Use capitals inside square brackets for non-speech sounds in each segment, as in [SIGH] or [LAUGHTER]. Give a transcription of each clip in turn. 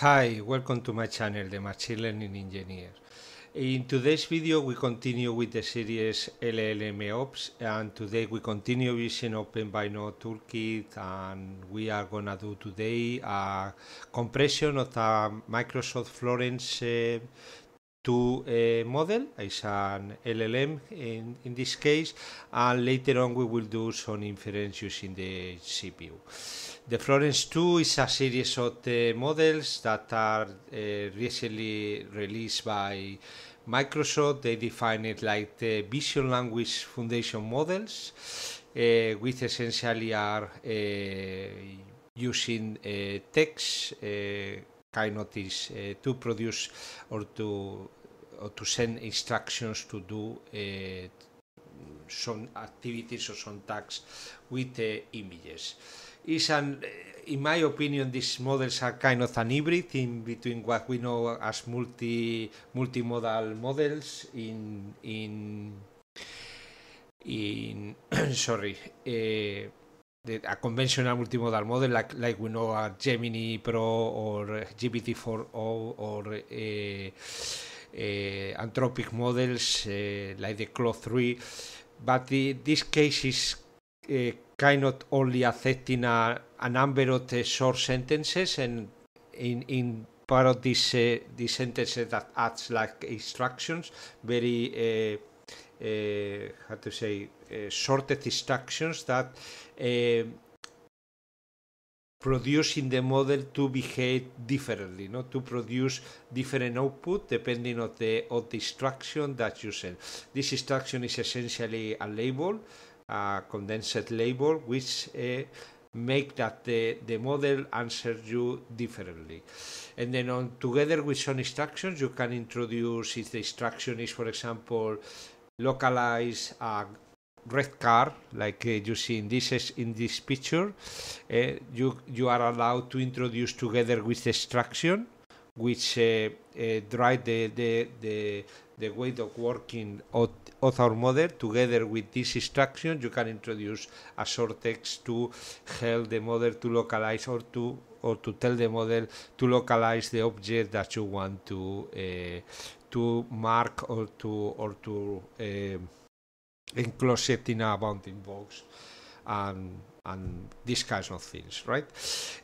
Hi, welcome to my channel, the Machine Learning Engineer. In today's video we continue with the series LLM Ops and today we continue using Open Binode Toolkit and we are gonna do today a compression of the Microsoft Florence uh, to a model as an LLM in, in this case and later on we will do some inference using the CPU. The Florence 2 is a series of the uh, models that are uh, recently released by Microsoft. They define it like the Vision Language Foundation models uh, which essentially are uh, using uh, text uh, kind of this uh, to produce or to or to send instructions to do eh, some activities or some tasks with images. Is an, eh, in my opinion, these models are kind of an hybrid in between what we know as multi multimodal models in in in [COUGHS] sorry uh, a conventional multimodal model like like we know a Gemini Pro or GPT-4o or uh, uh, anthropic models like the Claw 3. But the, this case is eh, kind of only affecting a, a number of eh, short sentences and in, in part of these uh, these sentences that acts like instructions, very uh, uh, how to say shorted instructions that producing the model to behave differently, no? to produce different output depending on the on the instruction that you send. This instruction is essentially a label, a condensed label, which uh, make that the, the model answers you differently. And then on together with some instructions, you can introduce if the instruction is, for example, localize a, red card, like uh, you see in this in this picture, uh, you you are allowed to introduce together with extraction, which uh, uh, drive the, the the the way of working of, of our model. Together with this instruction, you can introduce a short text to help the model to localize or to or to tell the model to localize the object that you want to uh, to mark or to or to uh, encloseting a bounding box and and these kinds of things, right?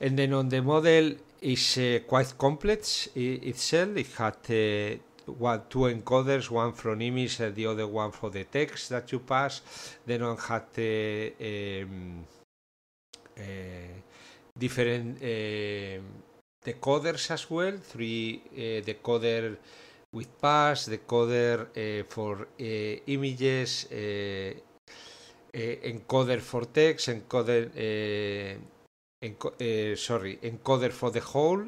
And then on the model is uh, quite complex itself. It had uh, one, two encoders, one from image and the other one for the text that you pass. Then one had the uh, um, uh, different um, decoders as well, three uh, decoder with pass, decoder uh, for uh, images, uh, uh, encoder for text, encoder, uh, enco sorry, encoder for the whole,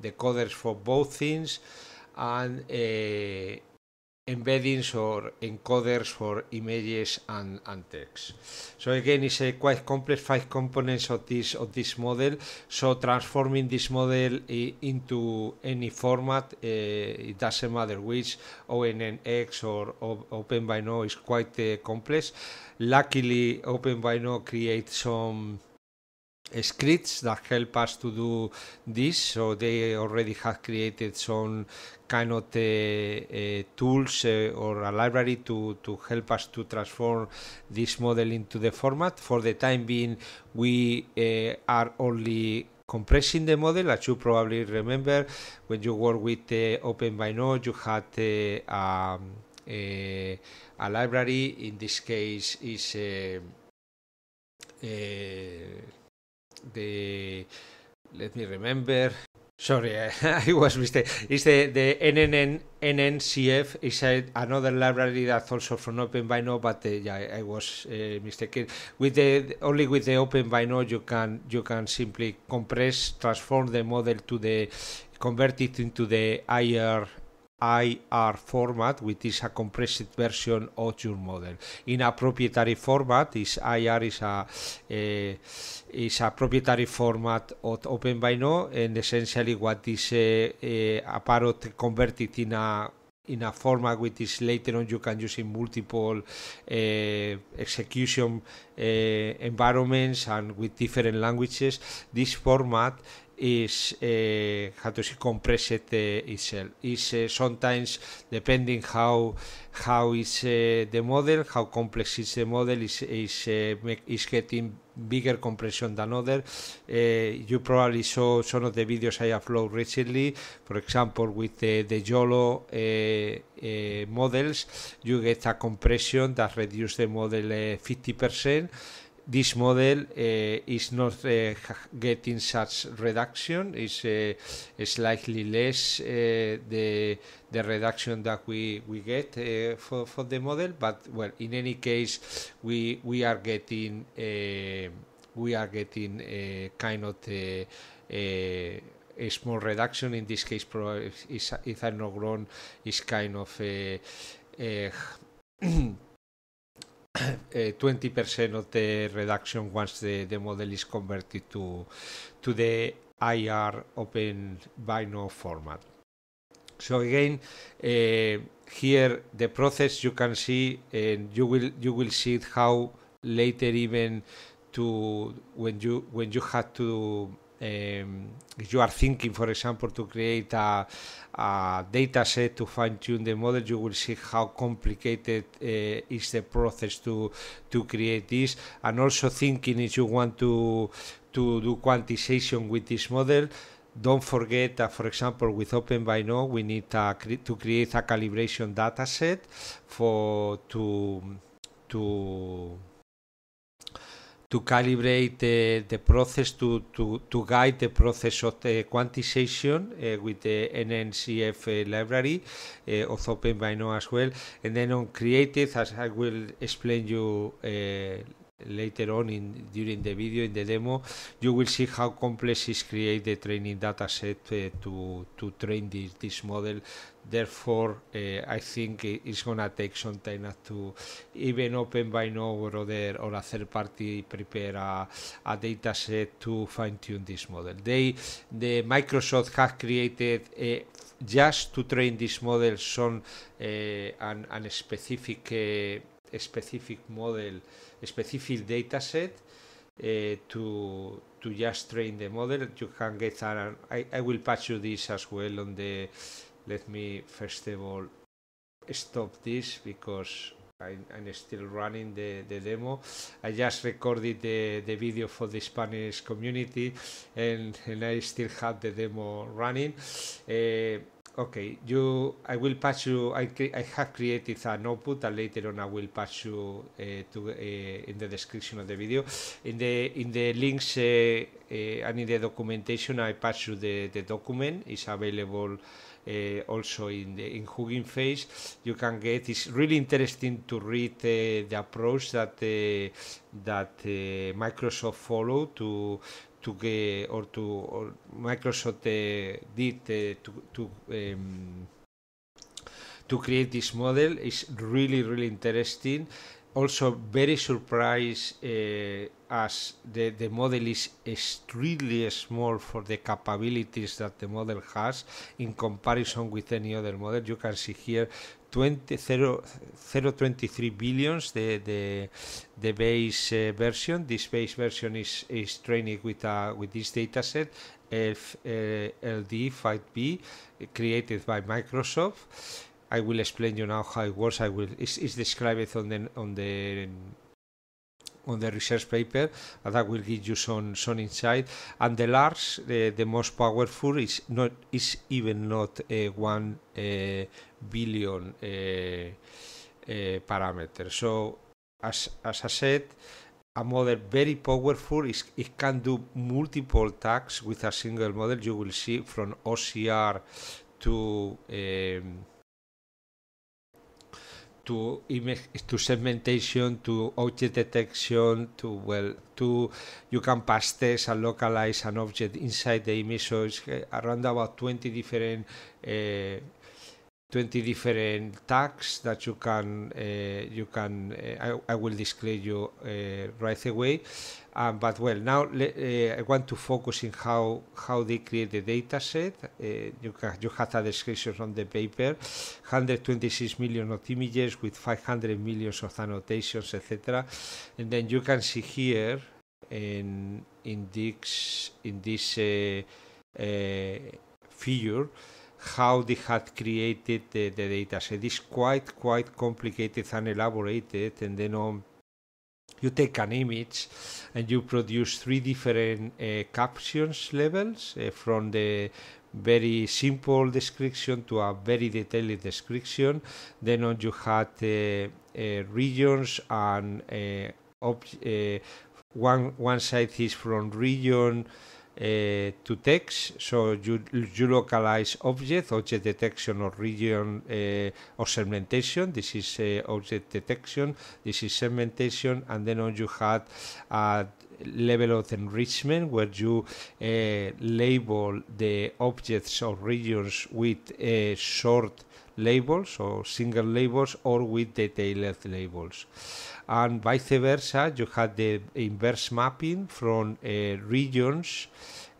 decoders for both things, and embeddings or encoders for images and, and text. So again, it's a quite complex five components of this of this model. So transforming this model I, into any format, uh, it doesn't matter which, ONNX or o, is quite uh, complex. Luckily, Open creates some scripts that help us to do this. So they already have created some kind of uh, uh, tools uh, or a library to, to help us to transform this model into the format. For the time being, we uh, are only compressing the model as you probably remember when you work with the uh, open you had uh, um, a, a library in this case is the let me remember. Sorry, eh, [LAUGHS] I was mistaken. It's the, the NNN, NNCF. a, another library that's also from Open OpenByNo, but eh, yeah, I, was uh, mistaken. With the only with the Open OpenByNo, you can you can simply compress, transform the model to the convert it into the IR IR format, which is a compressed version of your model. In a proprietary format, is IR is a, eh, is a proprietary format of OpenVINO. and essentially what is eh, eh, a, a, a parrot converted in a in a format which is later on you can use in multiple uh, execution uh, environments and with different languages. This format is uh, how to say compressed itself. Eh, is eh, sometimes depending how how is the model, how complex is the model, is is is getting bigger compression than other. Uh, you probably saw some of the videos I flow recently. For example, with the, the YOLO uh, uh, models, you get a compression that reduces the model 50% this model uh, is not uh, getting such reduction. It's uh, slightly less the the reduction that we we get uh, for for the model. But well, in any case, we we are getting uh, we are getting a kind of a, a, a small reduction. In this case, probably if, if i not grown. is kind of a, [CLEARS THROAT] a 20% [COUGHS] eh, of the reduction once the, the model is converted to, to the IR Open binary format. So again, uh, here the process you can see, and you will you will see how later even to when you when you had to um, you are thinking, for example, to create a, a data set to fine tune the model, you will see how complicated uh, is the process to, to create this. And also, thinking if you want to, to do quantization with this model, don't forget that, for example, with Open Now, we need to create a calibration data set for to to to calibrate the, the process to, to, to guide the process of eh, the quantization uh, with the NNCF uh, library uh, of Open by now as well. And then on creative, as I will explain you later on in during the video in the demo you will see how complex is create the training data set uh, to to train this, this model therefore uh, i think it's gonna take some time to even open by now or other or a third party prepare a, a data set to fine-tune this model they the microsoft has created a uh, just to train this model some uh, an, an specific uh, specific model specific data set uh, to to just train the model. You can get that. I, I will patch you this as well on the. Let me first of all stop this because I, am still running the, the demo. I just recorded the, the video for the Spanish community and, and I still have the demo running. Uh, okay, you, I will pass you, I, I have created an output and later on I will pass you uh, to uh, in the description of the video. In the, in the links uh, uh and in the documentation, I pass you the, the document, it's available uh, also in the, in Hugging Face. You can get, it's really interesting to read uh, the approach that, that Microsoft followed to to get or to or Microsoft uh, did uh, to to um, to create this model is really really interesting also very surprised uh, as the, the model is extremely small for the capabilities that the model has in comparison with any other model. You can see here 0.23 billions the, the, the base uh, version. This base version is, is trained with, uh, with this dataset, F, uh, LD5B, created by Microsoft. I will explain you now how it works. I will it's, it's described on the on the on the research paper and that will give you some some insight and the large the, the most powerful is not is even not a one billion a, parameter so as as i said a model very powerful is it can do multiple tasks with a single model you will see from ocr to um, to image to segmentation to object detection to well to you can pass test and localize an object inside the image so it's eh, around about 20 different uh, 20 different tags that you can uh, you can uh, I, I, will display you uh, right away um, but well now I want to focus in how how they create the data set you can you have a description on the paper 126 million of images with 500 millions of annotations etc and then you can see here in in this in this figure how they had created the, the data set. It's quite, quite complicated and elaborated. And then um, you take an image and you produce three different uh, captions levels uh, from the very simple description to a very detailed description. Then on uh, you had uh, uh regions and uh, one, one side is from region uh, to text, so you, you localize object, object detection or region uh, eh, or segmentation. This is uh, object detection, this is segmentation, and then on you had a level of enrichment where you label the objects or regions with a short labels or single labels or with detailed labels and vice versa you had the inverse mapping from eh, regions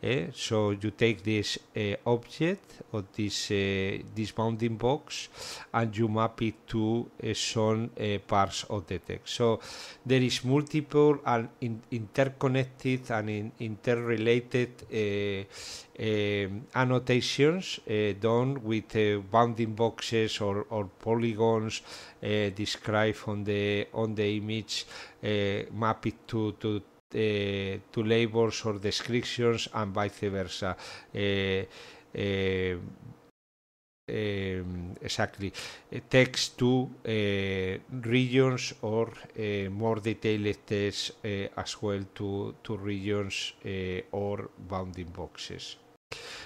Eh? So you take this uh, object or this uh, this bounding box and you map it to uh, some parts of the text. So there is multiple and in interconnected and in interrelated annotations done with bounding boxes or, or polygons described on the on the image mapped to to Eh, to labels or descriptions and vice versa. Um, exactly text to uh, regions or uh, more detailed text as well to, to regions or bounding boxes.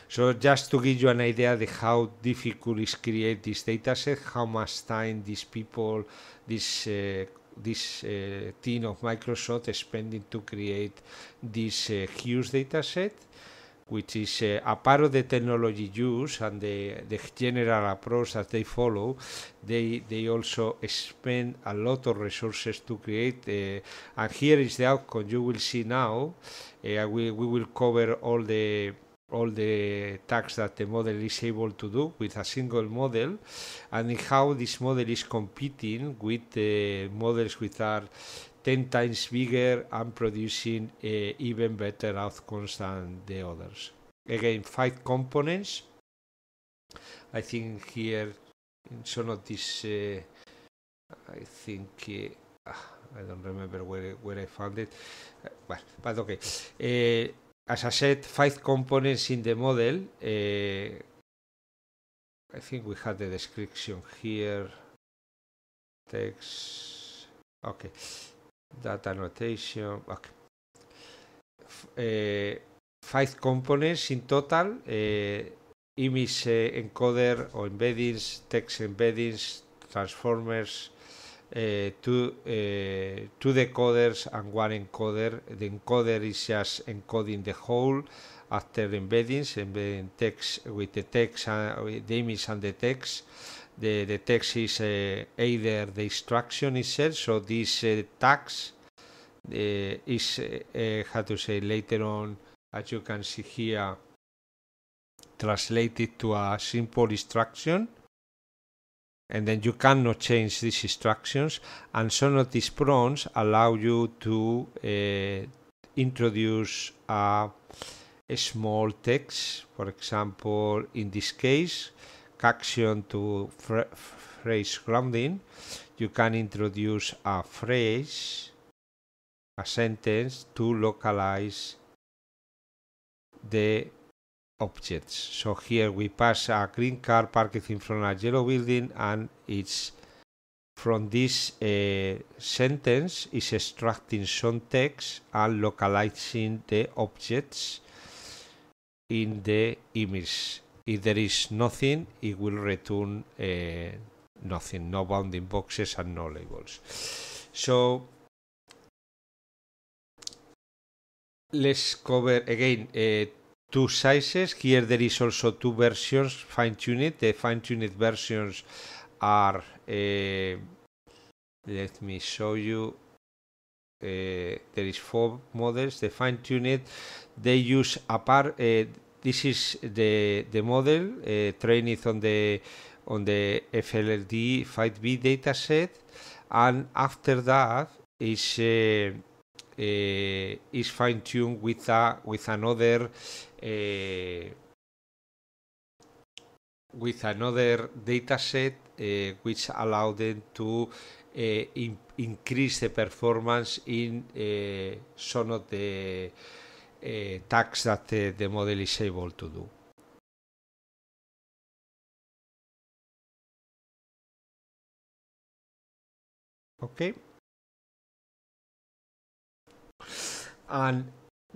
So just to give you an idea of how difficult is create this dataset, how much time these people, these this uh, team of Microsoft is spending to create this uh, huge data set, which is uh, a part of the technology use and the, the general approach that they follow. They, they also spend a lot of resources to create, uh, and here is the outcome you will see now. Uh, we, we will cover all the all the tasks that the model is able to do with a single model and how this model is competing with the models which are 10 times bigger and producing uh, even better outcomes than the others. Again, five components. I think here, some of this, uh, eh, I think, uh, I don't remember where, where I found it, but okay as I said, five components in the model. Eh, I think we have the description here. Text. Okay. Data Notation, Okay. Eh, five components in total. Eh, image encoder or embeddings, text embeddings, transformers, Eh, two, uh, two decoders and one encoder. The encoder is just encoding the whole after embeddings, embedding text with the text, and, uh, with the image and the text. The, the text is uh, either the instruction itself, so this uh, tags is, how to say, later on, as you can see here, translated to a simple instruction and then you cannot change these instructions and some of these prompts allow you to uh, introduce a, a, small text for example in this case action to phrase grounding you can introduce a phrase a sentence to localize the objects. So here we pass a green car parked in front of a yellow building and it's from this uh, sentence is extracting some text and localizing the objects in the image. If there is nothing, it will return uh, nothing, no bounding boxes and no labels. So let's cover again uh, two sizes. Here there is also two versions fine-tuned. The fine-tuned versions are, uh, let me show you, uh, there is four models. The fine-tuned, they use a part, uh, this is the, the model uh, trained on the, on the FLD 5B dataset. And after that is uh, uh, is fine-tuned with a with another uh, with another data set uh, which allow them to uh, in increase the performance in uh, some of the uh, tasks that the model is able to do. Okay. And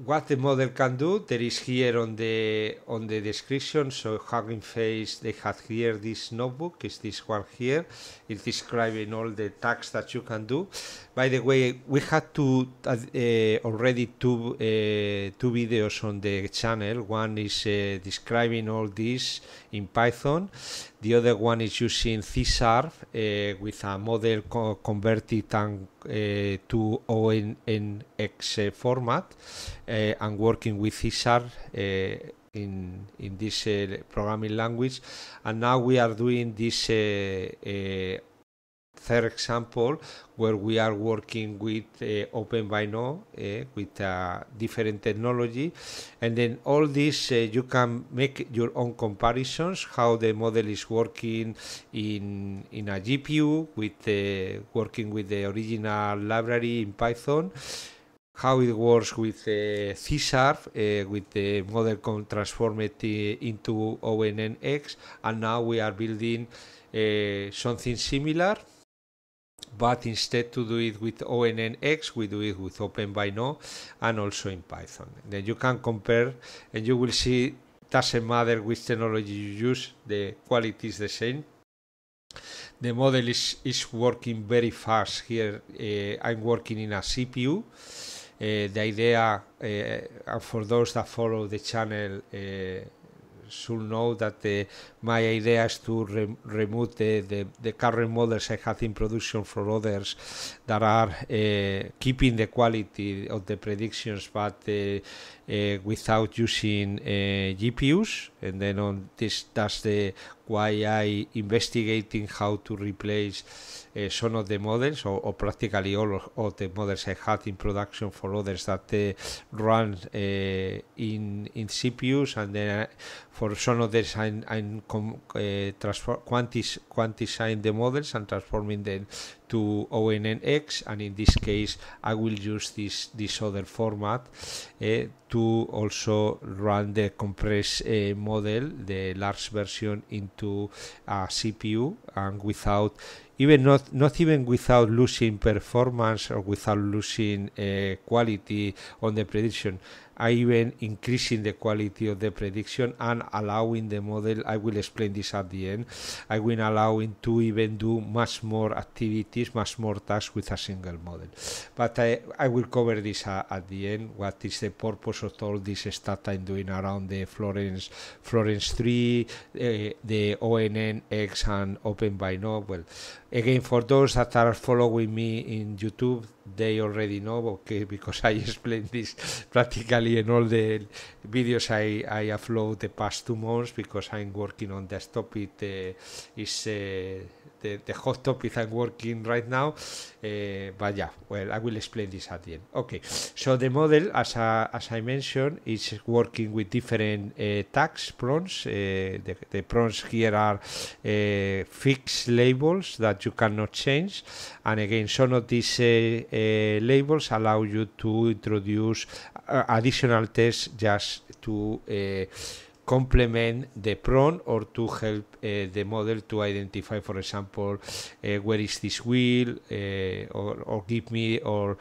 what the model can do, there is here on the on the description. So Hugging Face, they have here this notebook. Is this one here? It's describing all the tasks that you can do. By the way, we had two uh, uh already two uh, two videos on the channel. One is uh, describing all this in Python. The other one is using CSARF with a model co converted and, to ONNX format and working with CSARF in in this uh, programming language and now we are doing this uh, uh, third example where we are working with uh, uh, with uh, different technology, and then all this uh, you can make your own comparisons how the model is working in in a GPU with uh, working with the original library in Python how it works with uh, C Sharp, uh, with the model transformed uh, into ONNX, and now we are building something similar but instead to do it with ONNX, we do it with OpenBino and also in Python. Then you can compare and you will see doesn't matter which technology you use, the quality is the same. The model is, is working very fast here. Uh, I'm working in a CPU. Uh, the idea, uh, for those that follow the channel, uh, should know that my idea is to re remove the, the, the, current models I have in production for others that are eh, keeping the quality of the predictions but eh, uh, without using uh, GPUs. And then on this, that's the why I investigating how to replace uh, some of the models or, or practically all of, the models I had in production for others that run in in CPUs. And then for some others, I'm, I'm transform quantis quantifying the models and transforming them to ONNX and in this case I will use this this other format eh, to also run the compress uh, eh, model the large version into a CPU and without even not not even without losing performance or without losing uh, quality on the prediction even increasing the quality of the prediction and allowing the model i will explain this at the end i will allow to even do much more activities much more tasks with a single model but i, I will cover this uh, at the end what is the purpose of all this stuff i'm doing around the florence florence 3 uh, the onn x and open by novel again for those that are following me in youtube they already know because I explained this [LAUGHS] practically in all the videos I, I upload the past two months because I'm working on this topic. Uh, is uh, the, the hot topic I'm working right now. Uh, but yeah, well, I will explain this at the end. Okay, so the model, as I, as I mentioned, is working with different uh, tags prongs. Uh, the, the prongs here are uh, fixed labels that you cannot change, and again, some of these labels allow you to introduce additional tests just to eh, complement the prompt or to help uh, the model to identify, for example, uh, where is this wheel, uh, or, or, give me or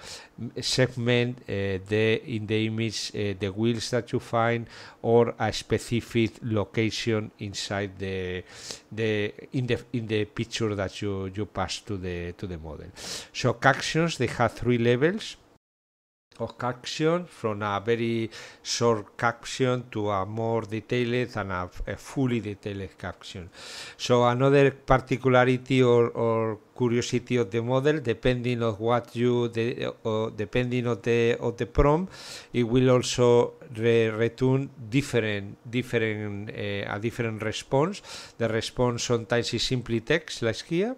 segment the in the image the wheels that you find, or a specific location inside the the in the in the picture that you you pass to the to the model. So actions they have three levels caption from a very short caption to a more detailed and a, a fully detailed caption. So another particularity or, or, curiosity of the model, depending on what you de, depending on the of the prompt, it will also re return different different uh, a different response. The response sometimes is simply text, like here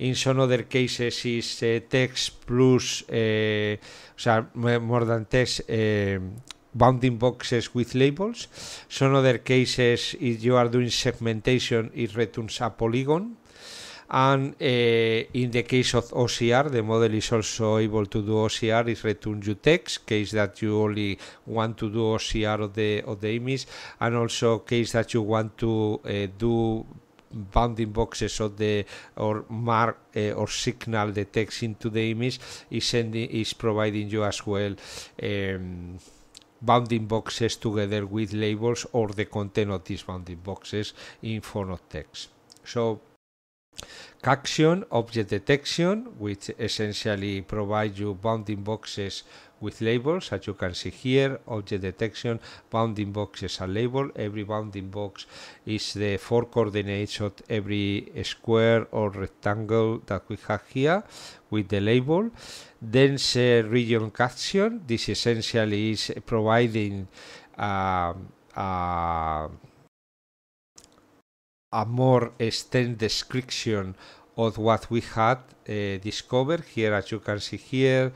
in some other cases is eh, text plus, uh, o sea, more than text, eh, bounding boxes with labels. Some other cases, if you are doing segmentation, it returns a polygon. And in the case of OCR, the model is also able to do OCR, it returns you text, case that you only want to do OCR of the, of the image, and also case that you want to do bounding boxes or the or mark uh, or signal the text into the image is sending is providing you as well um, bounding boxes together with labels or the content of these bounding boxes in form of text so Action, object detection, which essentially provides you bounding boxes with labels as you can see here object detection bounding boxes are labeled every bounding box is the four coordinates of every square or rectangle that we have here with the label dense uh, region caption this essentially is providing uh, uh, a more extended description of what we had uh, discovered here as you can see here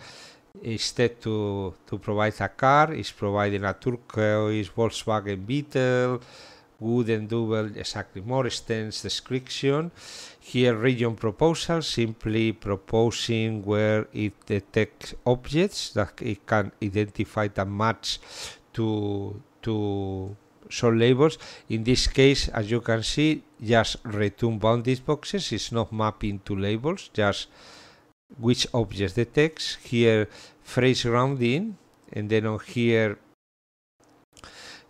instead to, to provide a car, is providing a turquoise Volkswagen Beetle, wooden double exactly more extensive description. Here region proposal simply proposing where it detects objects that it can identify and match to to some labels. In this case, as you can see, just return boundaries boxes is not mapping to labels, just which object detects here phrase rounding and then on here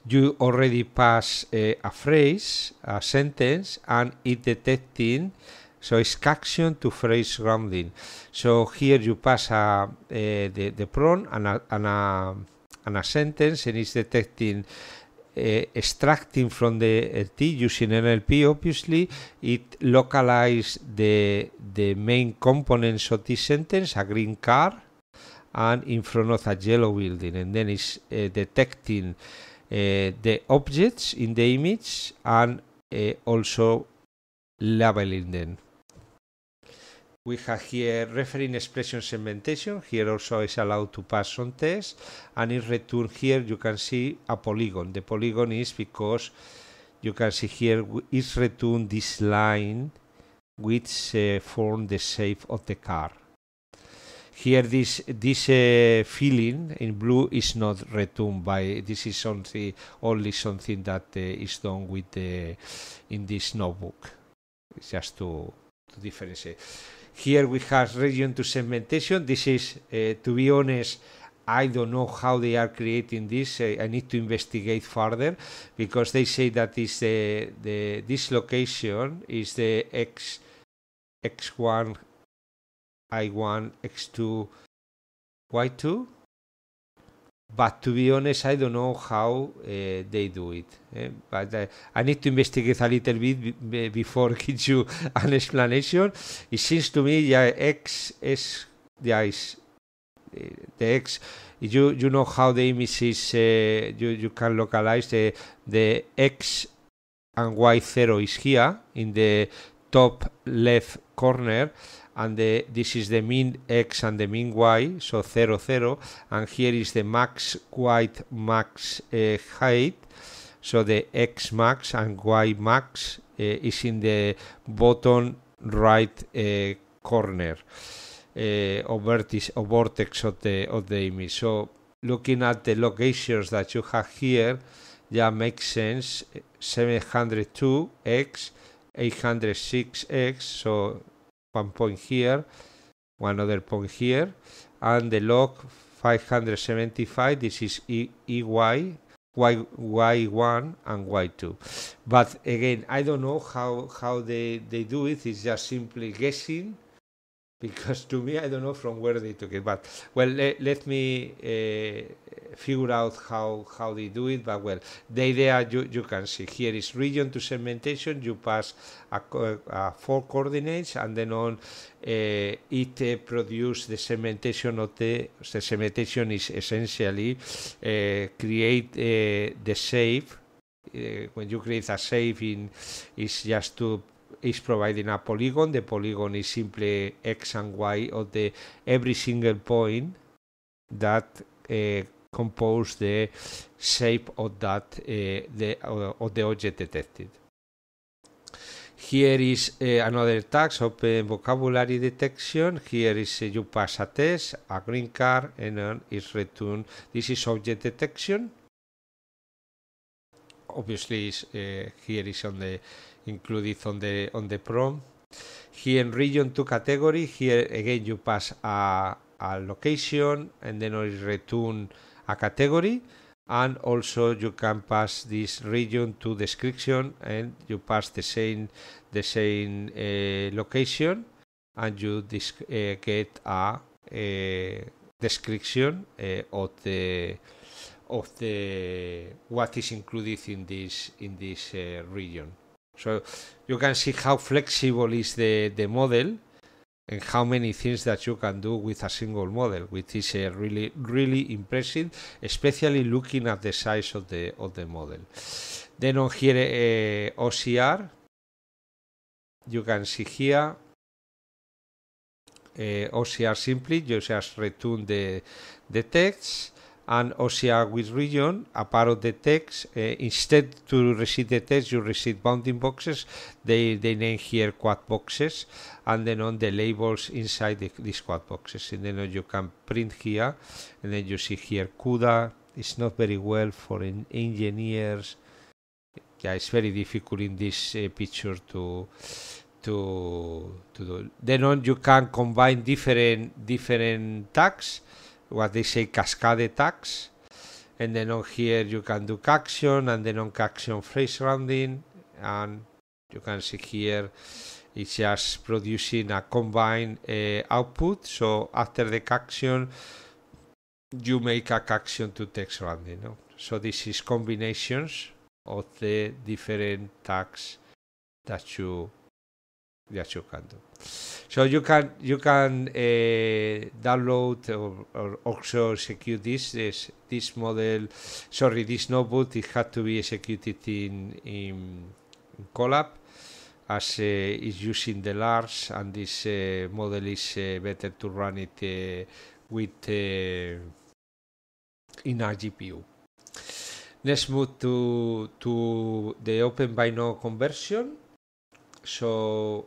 you already pass a, uh, a phrase a sentence and it detecting so it's action to phrase rounding so here you pass a, uh, the, the and a, and a and a sentence and it's detecting Eh, extracting from the RT eh, using NLP, obviously, it localized the, the main components of this sentence, a green car, and in front of a yellow building, and then it's eh, detecting the objects in the image and also labeling them. We have here referring expression segmentation. Here also is allowed to pass some tests. And in return here you can see a polygon. The polygon is because you can see here is returned this line which uh, form the shape of the car. Here this this uh, filling in blue is not returned by this is something only something that uh, is done with the uh, in this notebook. It's just to to differentiate. Here we have region to segmentation. This is, uh, to be honest, I don't know how they are creating this. I, uh, I, need to investigate further because they say that the, the this location is the x x1 i1 x2 y2 but to be honest, I don't know how uh, they do it. Eh? But uh, I need to investigate a little bit b- before [LAUGHS] give you an explanation. It seems to me, yeah, X is yeah, is, uh, the X. You you know how the image is. you you can localize the the X and Y zero is here in the top left corner and the, this is the min x and the min y, so 0, 0, and here is the max height, max uh, height, so the x max and y max uh, is in the bottom right uh, corner uh, or vertex or vortex of the of the image. So looking at the locations that you have here, yeah, makes sense. 702x, 806x, so one point here, one other point here, and the log 575, this is EY, y, Y1 and Y2. But again, I don't know how, how they, they do it, it's just simply guessing because to me I don't know from where they took it. But well, le let me uh, figure out how how they do it. But well, the idea you, you can see here is region to segmentation. You pass a, a four coordinates, and then on uh, it uh, produce the segmentation of the, the segmentation is essentially create the shape. when you create a shape in is just to is providing a polygon. The polygon is simply x and y of the every single point that uh, compose the shape of that uh, the of the object detected. Here is uh, another tax open vocabulary detection. Here is you pass a test, a green card, and then is returned. This is object detection. Obviously, uh, here is on the included on the on the prompt. Here in region two category, here again you pass a, a location and then return a category and also you can pass this region to description and you pass the same the same uh, location and you uh, get a, a eh, description uh, of the of the what is included in this in this region so you can see how flexible is the, the model and how many things that you can do with a single model, which is a uh, really really impressive, especially looking at the size of the of the model. Then on here uh, OCR, you can see here uh, OCR simply just return the the text and OCR region, a part of the text. Uh, instead to receive the text, you receive bounding boxes. They, they name here quad boxes, and then on the labels inside the, these quad boxes. And then you can print here, and then you see here CUDA. It's not very well for engineers. Yeah, it's very difficult in this uh, picture to to to do. Then on you can combine different different tags what they say cascade tags and then on here you can do action and then on action phrase rounding and you can see here it's just producing a combined uh, output so after the action you make a action to text rounding no? so this is combinations of the different tags that you Yes, you can do. So you can you can uh, download or, or, also execute this, this this model. Sorry, this notebook it had to be executed in in, in Colab as uh, is using the large and this uh, model is uh, better to run it uh, with uh, in our GPU. Let's move to to the open by no conversion. So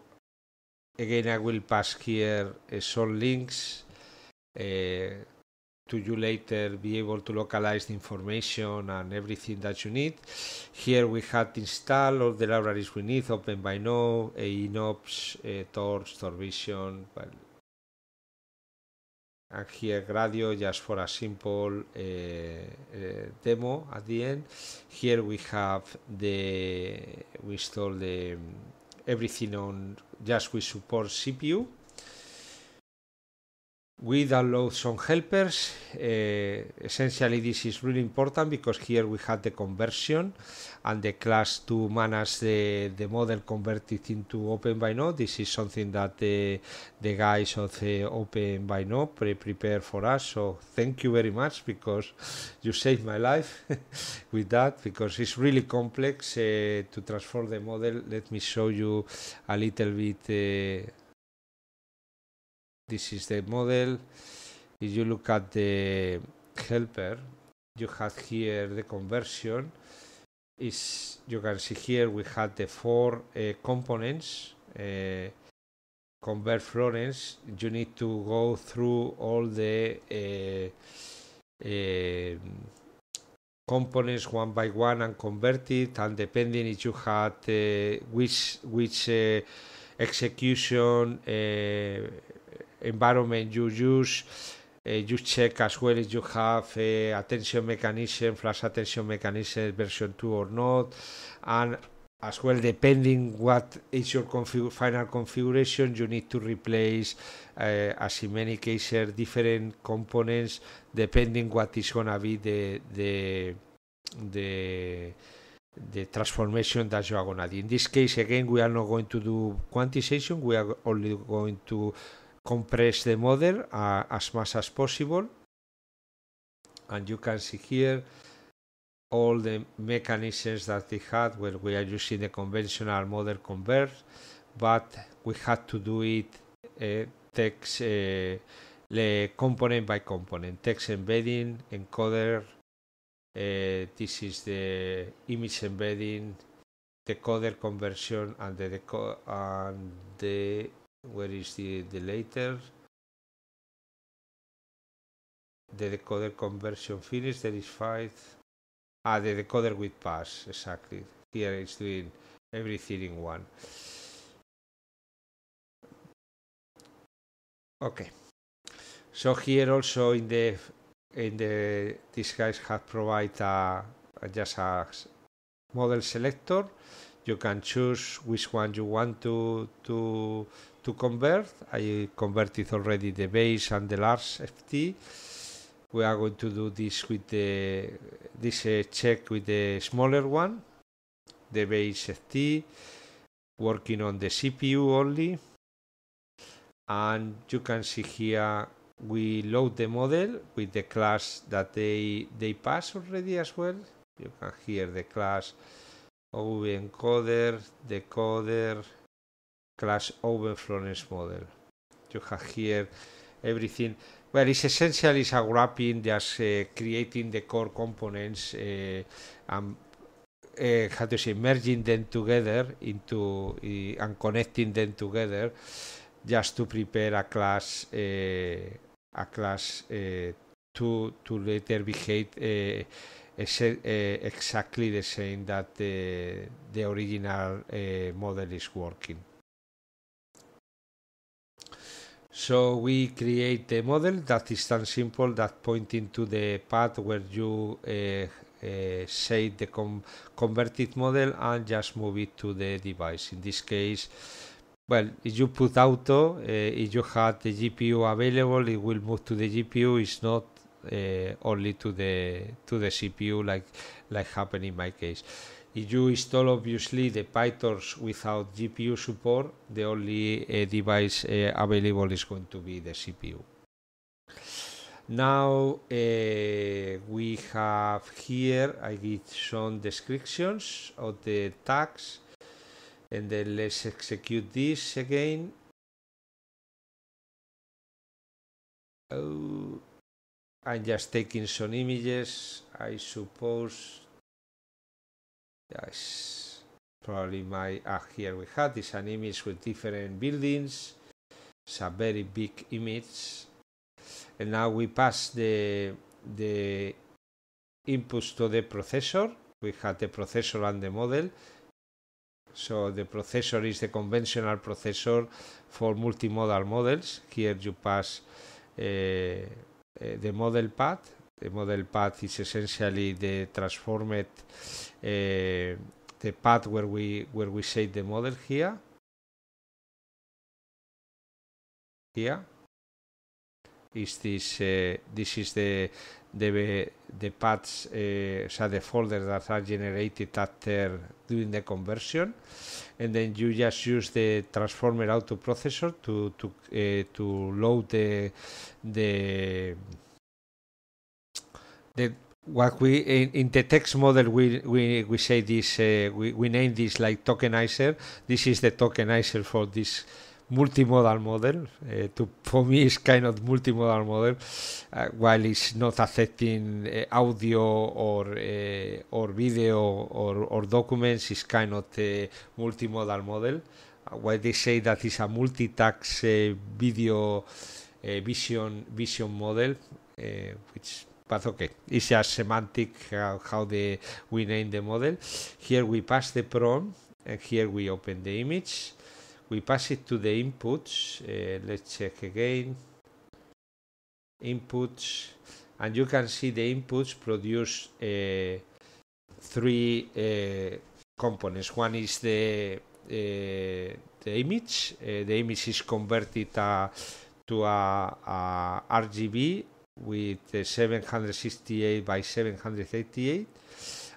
Again, I will pass here uh, some links eh, to you later be able to localize the information and everything that you need. Here we had installed all the libraries we need, open by now, Enops, uh, eh, Torch, Torvision, and here Gradio just for a simple uh, uh, demo at the end. Here we have the, we install the, mm, everything on just we support CPU we download some helpers. Uh, essentially, this is really important because here we have the conversion and the class to manage the, the model converted into Open by Node. This is something that the, the guys of the eh, Open by Node pre prepare for us. So thank you very much because you saved my life [LAUGHS] with that because it's really complex uh, to transform the model. Let me show you a little bit. Uh, this is the model if you look at the helper you have here the conversion is you can see here we had the four uh, components uh, convert florence. you need to go through all the uh, um, components one by one and convert it and depending if you had uh, which which uh, execution uh, environment you use. Eh, you check as well if you have eh, attention mechanism, flash attention mechanism version 2 or not. And as well depending what is your config final configuration you need to replace uh, as in many cases different components depending what is going to be the the the the transformation that you are going to do in this case again we are not going to do quantization we are only going to compress the model uh, as much as possible and you can see here all the mechanisms that we had where we are using the conventional model convert but we had to do it uh, text uh, component by component text embedding encoder uh, this is the image embedding decoder conversion and the, deco and the where is the, the later the decoder conversion finish there is five ah the decoder with pass exactly here it's doing everything in one okay so here also in the in the these guys have provided a, a just a model selector you can choose which one you want to to to convert. I converted already the base and the large FT. We are going to do this with the this uh, check with the smaller one, the base FT, working on the CPU only. And you can see here we load the model with the class that they they pass already as well. You can hear the class OV encoder, decoder, class over model. You have here everything. Well, it's essentially it's a wrapping, just uh, creating the core components uh, and uh, how to say merging them together into uh, and connecting them together, just to prepare a class uh, a class uh, to to later behave. Uh, uh exactly the same that the, uh, the original uh, model is working. So we create the model that is tan simple that pointing to the path where you uh, say the com converted model and just move it to the device. In this case, well, if you put auto, uh, if you had the GPU available, it will move to the GPU. It's not uh, only to the to the CPU like like happened in my case. If you install obviously the PyTorch without GPU support, the only uh, device uh, available is going to be the CPU. Now uh, we have here, I give some descriptions of the tags and then let's execute this again. Oh, I'm just taking some images, I suppose that's probably my ah here we had this an image with different buildings. It's a very big image, and now we pass the the input to the processor. We had the processor and the model. So the processor is the conventional processor for multimodal models. Here you pass uh, uh, the model path the model path is essentially the transformed eh, the path where we where we shape the model here here is this uh, this is the the the paths uh, eh, so the folders that are generated after doing the conversion and then you just use the transformer auto processor to to uh, to load the the the what we in, in, the text model we we, we say this uh, we, we name this like tokenizer this is the tokenizer for this multimodal model uh, to for me is kind of multimodal model uh, while it's not affecting uh, audio or uh, or video or, or documents it's kind of a multimodal model uh, why they say that it's a multi-tax video vision vision model which but okay, it's just semantic how, how the we name the model. Here we pass the prompt, and here we open the image. We pass it to the inputs. Uh, let's check again. Inputs, and you can see the inputs produce uh, three uh, components. One is the uh, the image. Uh, the image is converted uh, to a, a RGB with the uh, 768 by 788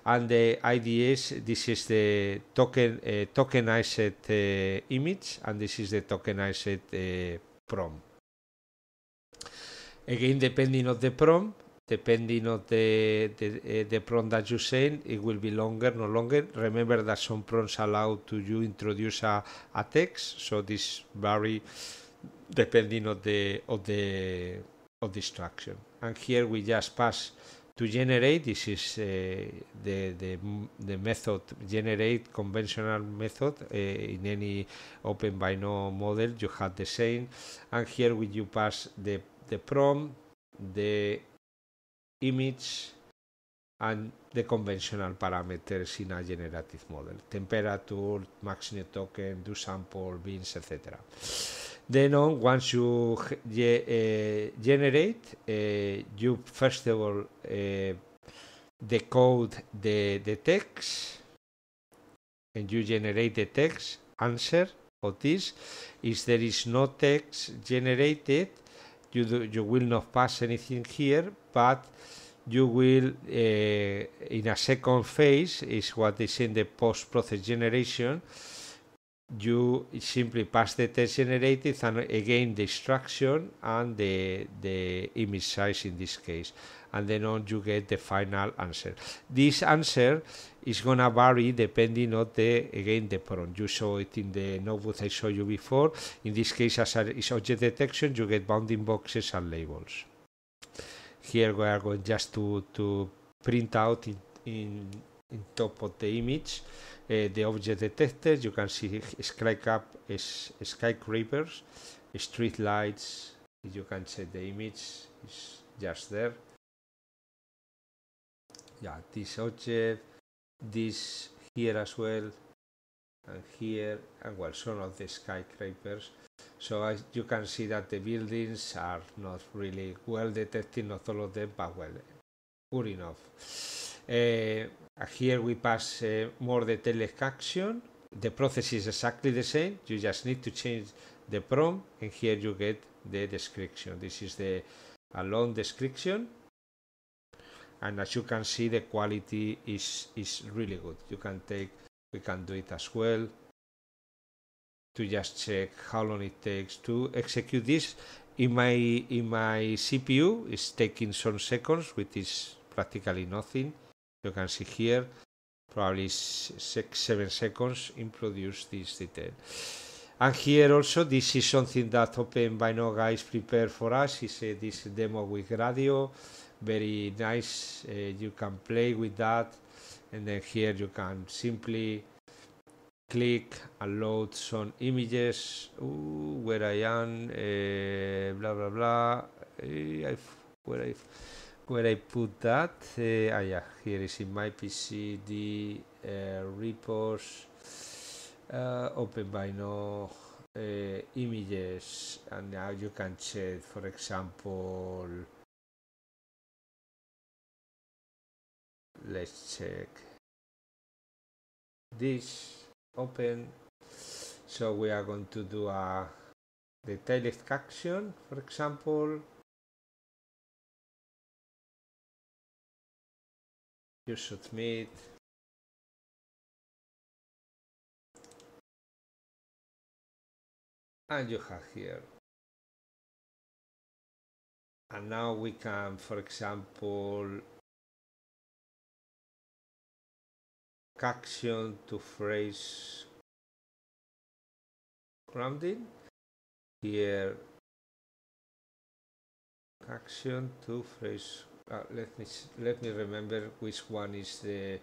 and the IDS this is the token uh, tokenized uh, image and this is the tokenized uh, prompt again depending on the prompt depending on the the, uh, the prompt that you send it will be longer no longer remember that some prompts allow to you introduce a, a text so this vary depending on the on the of destruction, And here we just pass to generate. This is uh, the, the, the method generate conventional method uh, in any open no model. You have the same, and here we you pass the the prompt, the image, and the conventional parameters in a generative model: temperature, maximum token, do sample, bins, etc. Then on, once you uh, generate, uh, you first of all uh, decode the, the text, and you generate the text answer of this. If there is no text generated, you do, you will not pass anything here, but you will in a second phase is what is in the post process generation you simply pass the text generated and again the instruction and the, the image size in this case and then on you get the final answer. This answer is gonna vary depending on the again the prompt. You saw it in the notebook I showed you before. In this case as a, is object detection you get bounding boxes and labels. Here we are going just to, to print out in, in, in top of the image uh, the object detector. You can see skycap, skyscrapers, street lights. You can check the image. It's just there. Yeah, this object, this here as well, and here, and well, some of the skyscrapers. So as you can see that the buildings are not really well detected, not all of them, but well, good enough. Uh, uh, here we pass uh, more detailed action. The process is exactly the same. You just need to change the prompt and here you get the description. This is the a long description. And as you can see, the quality is, is really good. You can take, we can do it as well to just check how long it takes to execute this. In my, in my CPU, it's taking some seconds, which is practically nothing you can see here probably six seven seconds in produce this detail and here also this is something that open by Bino guys prepared for us is uh, this demo with radio very nice uh, you can play with that and then here you can simply click and load some images Ooh, where I am uh, blah blah blah eh, i where i where I put that. Uh, ah, yeah, here is in my PC the uh, repos uh, eh, open by no uh, images, and now you can check, for example, let's check this open. So we are going to do a detailed extraction, for example. you should meet and you have here and now we can for example action to phrase grounding here action to phrase uh, let me let me remember which one is the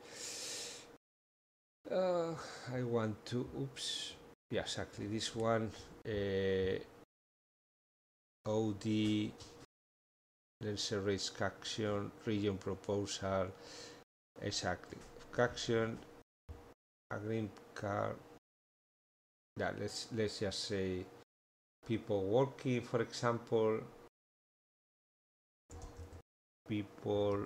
uh, I want to oops yeah exactly this one uh, OD a risk action region proposal exactly action a green card yeah let's let's just say people working for example people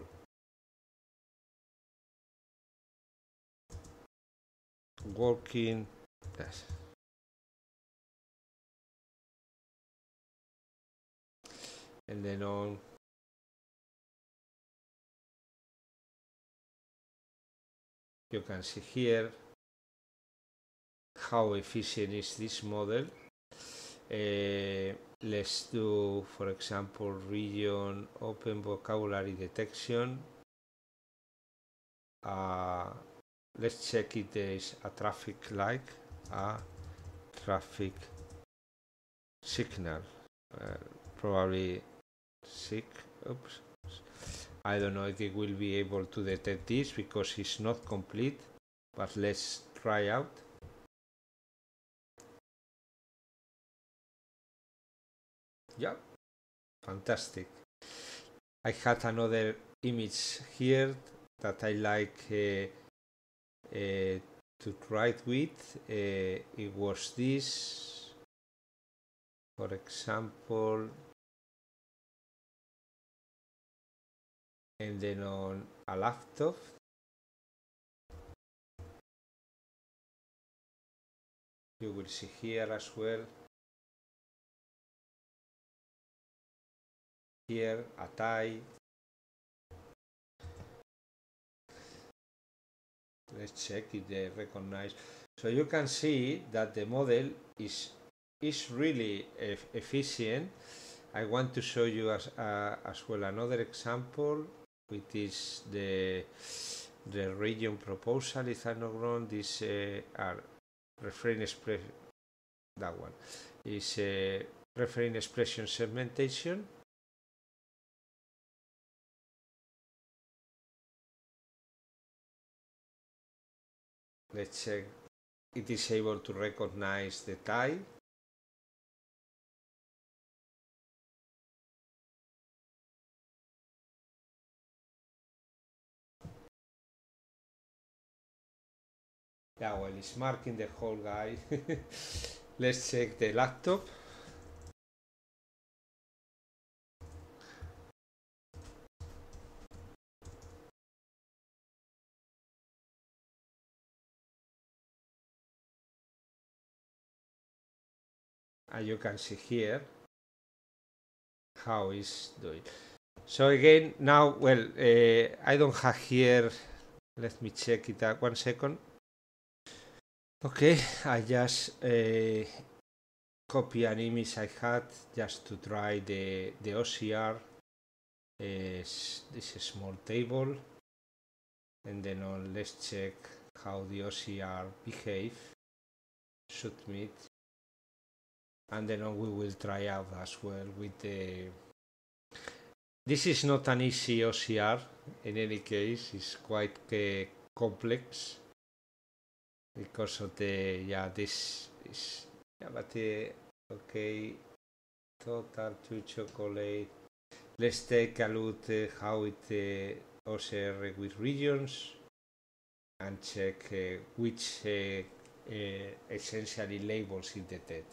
working yes. and then on you can see here how efficient is this model uh, Let's do, for example, region open vocabulary detection. Uh, let's check if there is a traffic light, a traffic signal. Uh, probably sick. Oops. I don't know if it will be able to detect this because it's not complete, but let's try out. yeah fantastic I had another image here that I like uh, uh, to write with uh, it was this for example and then on a laptop you will see here as well here a tie. Let's check if they recognize. So you can see that the model is is really e efficient. I want to show you as uh, as well another example, which is the the region proposal. is i This these uh, are refrain express that one is uh, referring expression segmentation let's check it is able to recognize the tie. yeah well it's marking the whole guy [LAUGHS] let's check the laptop and ah, you can see here how it's doing so again now well uh, I don't have here let me check it out one second okay I just uh, copy an image I had just to try the the OCR uh, this is a small table and then on oh, let's check how the OCR behave submit and then we will try out as well with the this is not an easy OCR in any case it's quite uh, complex because of the yeah this is yeah but uh, okay total to chocolate let's take a look uh, how it uh, OCR with regions and check uh, which uh, uh, essentially labels it detected.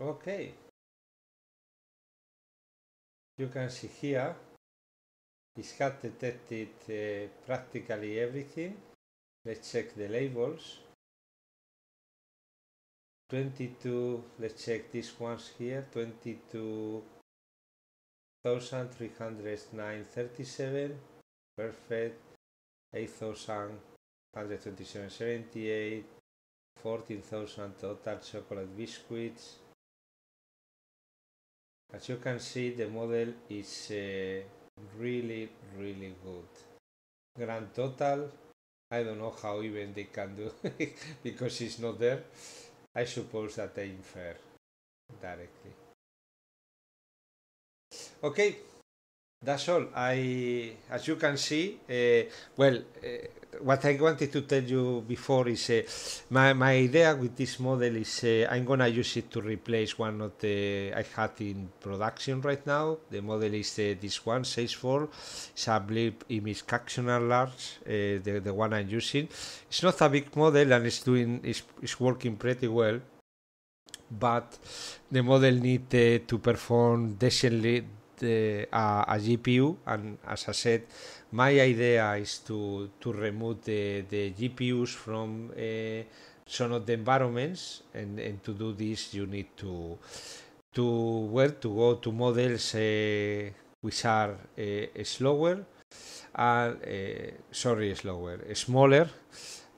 okay you can see here it has detected uh, practically everything let's check the labels 22 let's check these ones here 22,309.37 perfect 8,127.78 14,000 total chocolate biscuits as you can see the model is uh, really really good. Grand total I don't know how even they can do [LAUGHS] because it's not there. I suppose that they infer directly. Okay, that's all. I, as you can see, uh, well, uh, what I wanted to tell you before is uh, my, my idea with this model is uh, I'm gonna use it to replace one of the I had in production right now. The model is uh, this one, Salesforce. It's a blip image caption large, uh, the, the one I'm using. It's not a big model and it's doing it's, it's working pretty well. But the model need uh, to perform decently the, a GPU and as I said my idea is to, to remove the, the GPUs from uh, some of the environments and, and to do this you need to to where to go to models uh, which are uh, slower and uh, sorry slower smaller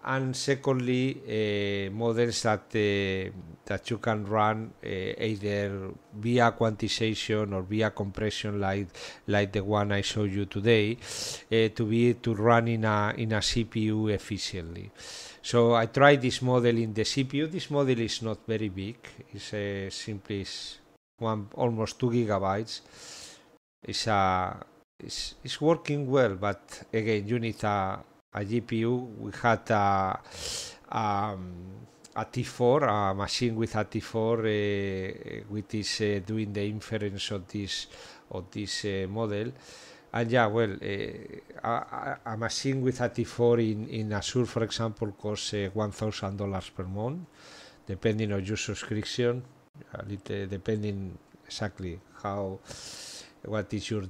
and secondly uh, models that uh, that you can run uh, either via quantization or via compression like like the one I showed you today to be to run in a in a CPU efficiently so I tried this model in the CPU this model is not very big it's simply one almost two gigabytes it's a it's, it's working well but again you need a a GPU. We had a, a, a T4, a machine with a T4, uh, uh, which is uh, doing the inference of this of this uh, model. And yeah, well, uh, a, a, machine with a T4 in, in Azure, for example, costs uh, $1,000 per month, depending on your subscription, a little, depending exactly how, what is your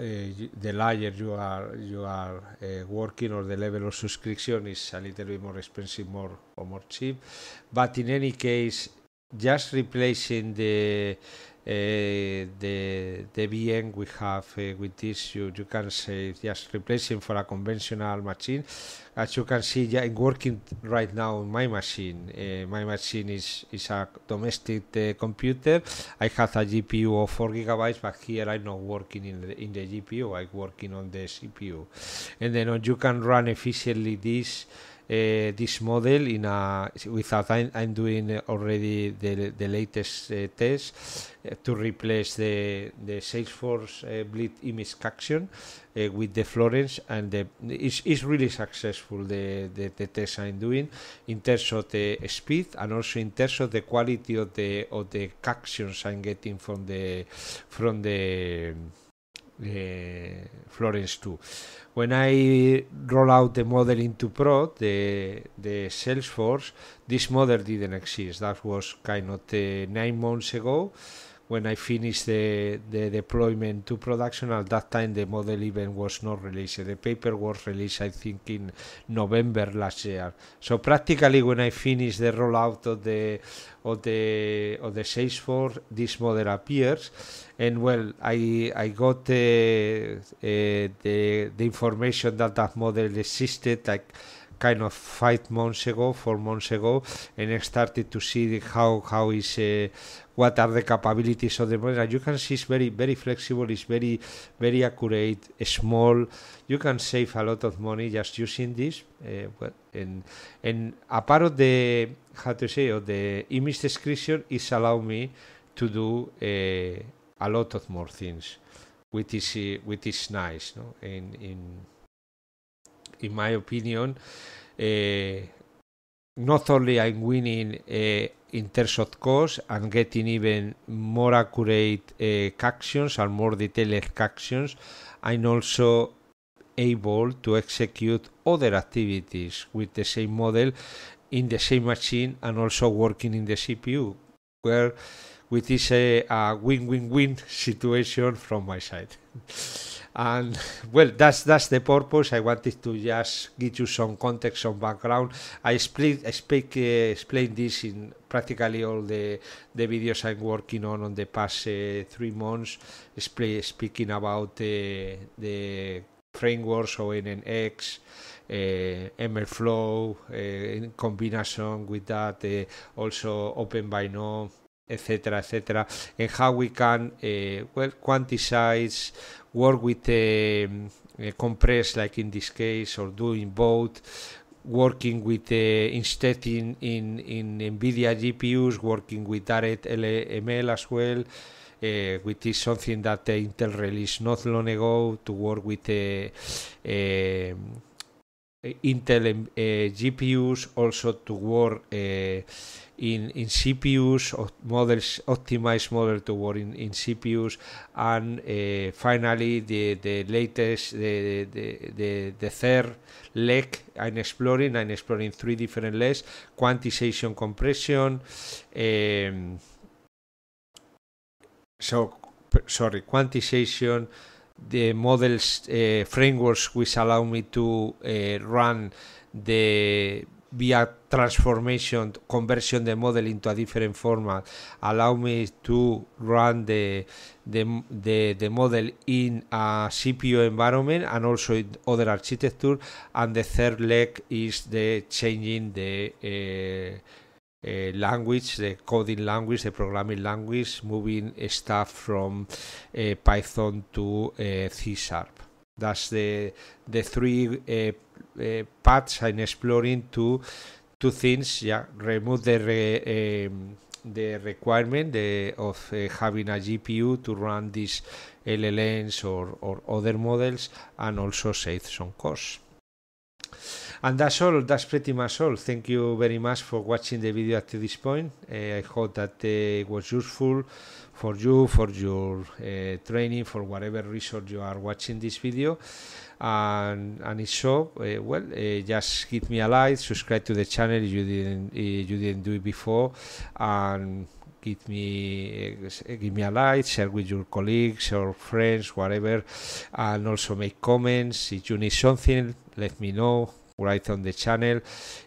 Eh, the layer you are you are eh, working or the level of subscription is a little bit more expensive, more or more cheap. But in any case, just replacing the Eh, the the VM we have eh, with this you, you can say just replacing for a conventional machine as you can see yeah, I'm working right now on my machine eh, my machine is is a domestic computer I have a GPU of 4 gigabytes but here I'm not working in the, in the GPU I'm working on the CPU and then uh, you can run efficiently this uh, this model in a without I'm, I'm doing already the, the latest uh, test uh, to replace the the Salesforce uh, bleed image caption uh, with the Florence and the it's, it's really successful the, the, the test I'm doing in terms of the speed and also in terms of the quality of the of the captions I'm getting from the from the Eh, Florence 2. When I roll out the model into prod, the, the Salesforce, this model didn't exist. That was kind of uh, nine months ago. when I finished the, the deployment to production. At that time, the model even was not released. The paper was released, I think, in November last year. So practically, when I finished the rollout of the of the of the Salesforce, this model appears. And well, I I got the uh, uh, the the information that that model existed, like kind of five months ago, four months ago, and I started to see how how is uh, what are the capabilities of the model. And you can see it's very, very flexible, it's very, very accurate, small. You can save a lot of money just using this. Uh, and, and a part of the, how to say, of the image description is allow me to do uh, a lot of more things, which is, uh, which is nice. No? In, in, in my opinion, uh, not only I'm winning uh, in terms of cost and getting even more accurate uh, actions and more detailed actions, I'm also able to execute other activities with the same model in the same machine and also working in the CPU, where which is a, a win-win-win [LAUGHS] situation from my side. [LAUGHS] and [LAUGHS] well that's that's the purpose i wanted to just give you some context some background i split i speak uh, explain this in practically all the the videos i'm working on on the past uh, three months explain, speaking about uh, the frameworks or nnx uh, MLflow uh, in combination with that, uh, also Open by No, etc., etc., and how we can uh, well quantize work with a, um, a uh, compress like in this case or doing both working with uh, instead in, in, in NVIDIA GPUs, working with Direct LML as well, uh, which is something that uh, Intel released not long ago to work with uh, um, Intel uh, GPUs, also to work uh, in, in CPUs, models, optimized model to work in, in CPUs, and uh, finally the, the latest, the, the, the, the third leg I'm exploring, I'm exploring three different legs, quantization compression, um, so sorry, quantization, the models uh, frameworks which allow me to uh, run the via transformation, conversion the model into a different format, allow me to run the the, the, the model in a CPU environment and also in other architecture. And the third leg is the changing the uh, uh, language, the coding language, the programming language, moving stuff from uh, Python to uh, C sharp. That's the the three paths I'm exploring to two things. Yeah, remove the re, um, the requirement the, of uh, having a GPU to run these LLMs or, or other models, and also save some costs. And that's all. That's pretty much all. Thank you very much for watching the video up to this point. Uh, I hope that uh, it was useful for you, for your uh, training, for whatever reason you are watching this video and and if so, uh, eh, well, uh, just give me a like, subscribe to the channel if you didn't if you didn't do it before, and give me uh, give me a like, share with your colleagues or friends, whatever, and also make comments. If you need something, let me know right on the channel.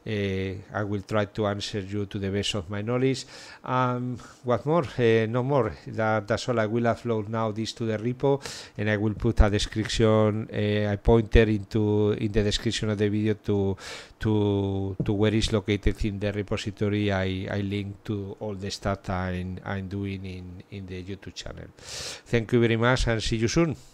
Uh, I will try to answer you to the best of my knowledge. Um, what more? Uh, no more. That, that's all. I will upload now this to the repo, and I will put a description, uh, a pointer into in the description of the video to to to where is located in the repository. I, I link to all the stuff I'm, I'm doing in in the YouTube channel. Thank you very much, and see you soon.